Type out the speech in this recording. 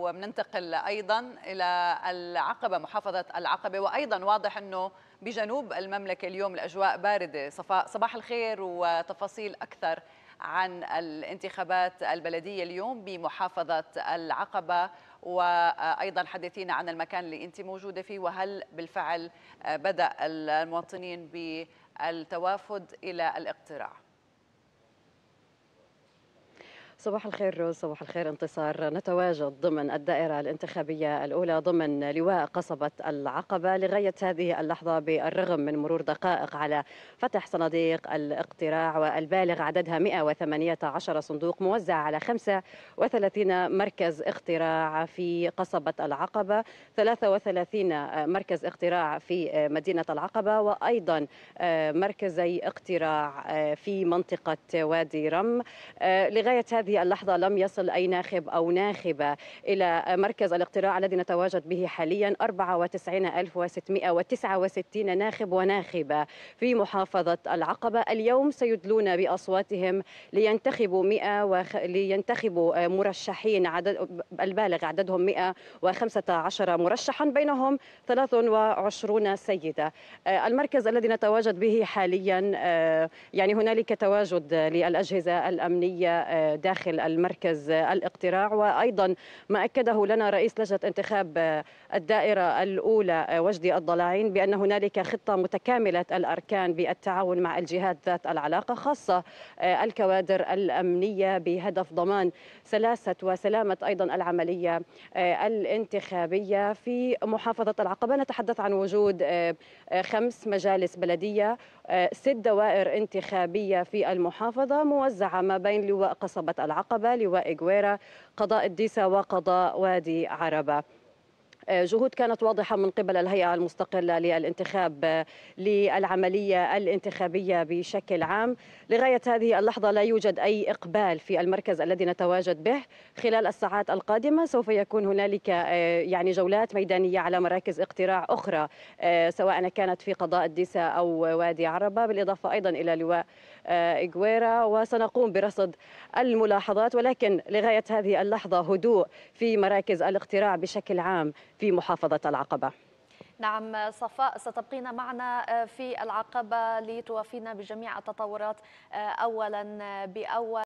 وبننتقل ايضا الى العقبه محافظه العقبه وايضا واضح انه بجنوب المملكه اليوم الاجواء بارده صباح الخير وتفاصيل اكثر عن الانتخابات البلديه اليوم بمحافظه العقبه وايضا حدثينا عن المكان اللي انت موجوده فيه وهل بالفعل بدا المواطنين بالتوافد الى الاقتراع صباح الخير روز صباح الخير انتصار نتواجد ضمن الدائرة الانتخابية الأولى ضمن لواء قصبة العقبة لغاية هذه اللحظة بالرغم من مرور دقائق على فتح صناديق الاقتراع والبالغ عددها 118 صندوق موزع على 35 مركز اقتراع في قصبة العقبة 33 مركز اقتراع في مدينة العقبة وأيضا مركزي اقتراع في منطقة وادي رم لغاية هذه هذه اللحظة لم يصل أي ناخب أو ناخبة إلى مركز الاقتراع الذي نتواجد به حاليا 94669 ناخب وناخبة في محافظة العقبة اليوم سيدلون بأصواتهم لينتخبوا 100 وخ... لينتخبوا مرشحين عدد البالغ عددهم 115 مرشحا بينهم 23 سيدة آه، المركز الذي نتواجد به حاليا آه، يعني هنالك تواجد للأجهزة الأمنية آه، داخل داخل المركز الاقتراع وايضا ما اكده لنا رئيس لجنه انتخاب الدائره الاولى وجدي الضلاعين بان هنالك خطه متكامله الاركان بالتعاون مع الجهات ذات العلاقه خاصه الكوادر الامنيه بهدف ضمان سلاسه وسلامه ايضا العمليه الانتخابيه في محافظه العقبه نتحدث عن وجود خمس مجالس بلديه ست دوائر انتخابيه في المحافظه موزعه ما بين لواء قصبه العقبة لواء جويرة قضاء الديسة وقضاء وادي عربة آه، جهود كانت واضحة من قبل الهيئة المستقلة للانتخاب آه، للعملية الانتخابية بشكل عام لغاية هذه اللحظة لا يوجد أي إقبال في المركز الذي نتواجد به خلال الساعات القادمة سوف يكون هنالك آه، يعني جولات ميدانية على مراكز اقتراع أخرى سواء كانت في قضاء الديسة أو وادي عربة بالإضافة أيضا إلى لواء إجويرا وسنقوم برصد الملاحظات ولكن لغاية هذه اللحظة هدوء في مراكز الاقتراع بشكل عام في محافظة العقبة نعم صفاء ستبقين معنا آه، في العقبة لتوافينا بجميع التطورات آه، أولا آه، بأول